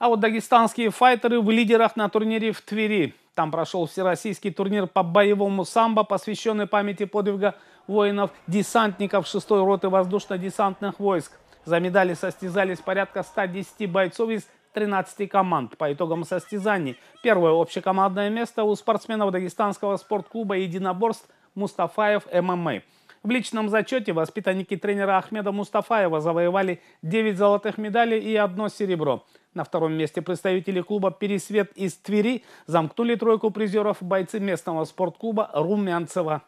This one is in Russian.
А вот дагестанские файтеры в лидерах на турнире в Твери. Там прошел всероссийский турнир по боевому самбо, посвященный памяти подвига воинов-десантников 6-й роты воздушно-десантных войск. За медали состязались порядка 110 бойцов из 13 команд. По итогам состязаний первое общекомандное место у спортсменов Дагестанского спортклуба единоборств Мустафаев ММА. В личном зачете воспитанники тренера Ахмеда Мустафаева завоевали 9 золотых медалей и одно серебро. На втором месте представители клуба «Пересвет» из Твери замкнули тройку призеров бойцы местного спортклуба «Румянцева».